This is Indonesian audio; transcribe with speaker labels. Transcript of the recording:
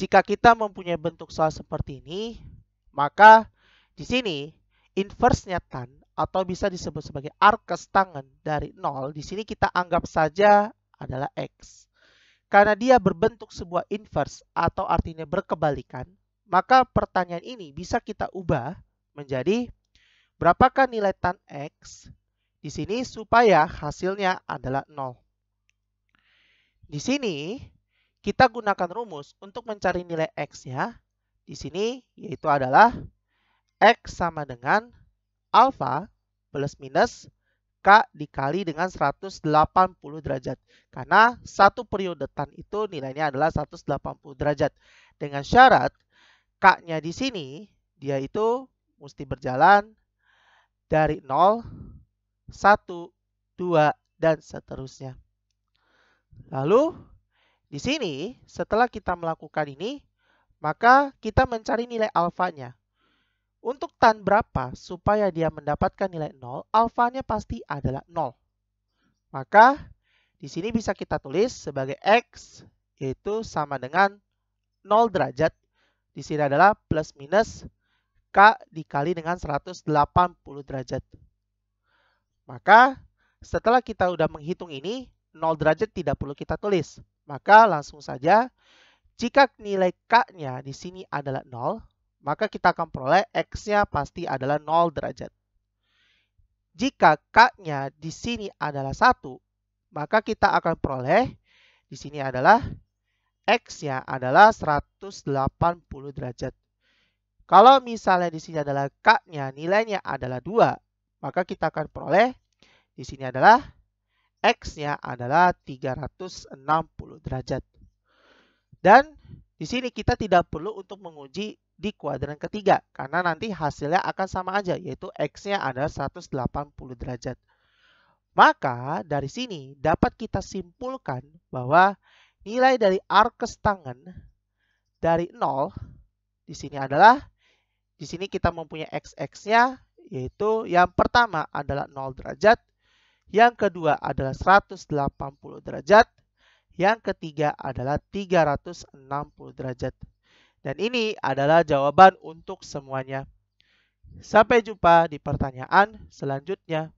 Speaker 1: Jika kita mempunyai bentuk soal seperti ini, maka di sini inversnya tan atau bisa disebut sebagai arcus tangan dari 0, di sini kita anggap saja adalah x. Karena dia berbentuk sebuah inverse atau artinya berkebalikan, maka pertanyaan ini bisa kita ubah menjadi berapakah nilai tan x di sini supaya hasilnya adalah 0. Di sini kita gunakan rumus untuk mencari nilai X-nya. Di sini yaitu adalah X sama dengan alfa plus minus K dikali dengan 180 derajat. Karena satu periode tan itu nilainya adalah 180 derajat. Dengan syarat K-nya di sini, dia itu mesti berjalan dari 0, 1, 2, dan seterusnya. Lalu di sini, setelah kita melakukan ini, maka kita mencari nilai alfanya. Untuk tan berapa supaya dia mendapatkan nilai 0, alfanya pasti adalah 0. Maka di sini bisa kita tulis sebagai X yaitu sama dengan 0 derajat. Di sini adalah plus minus K dikali dengan 180 derajat. Maka setelah kita sudah menghitung ini, 0 derajat tidak perlu kita tulis. Maka langsung saja, jika nilai K-nya di sini adalah 0, maka kita akan peroleh X-nya pasti adalah 0 derajat. Jika K-nya di sini adalah 1, maka kita akan peroleh di sini adalah X-nya adalah 180 derajat. Kalau misalnya di sini adalah K-nya, nilainya adalah 2, maka kita akan peroleh di sini adalah X-nya adalah 360 derajat. Dan di sini kita tidak perlu untuk menguji di kuadran ketiga, karena nanti hasilnya akan sama aja, yaitu X-nya adalah 180 derajat. Maka dari sini dapat kita simpulkan bahwa nilai dari arkes tangan dari 0 di sini adalah di sini kita mempunyai XX-nya yaitu yang pertama adalah 0 derajat, yang kedua adalah 180 derajat. Yang ketiga adalah 360 derajat. Dan ini adalah jawaban untuk semuanya. Sampai jumpa di pertanyaan selanjutnya.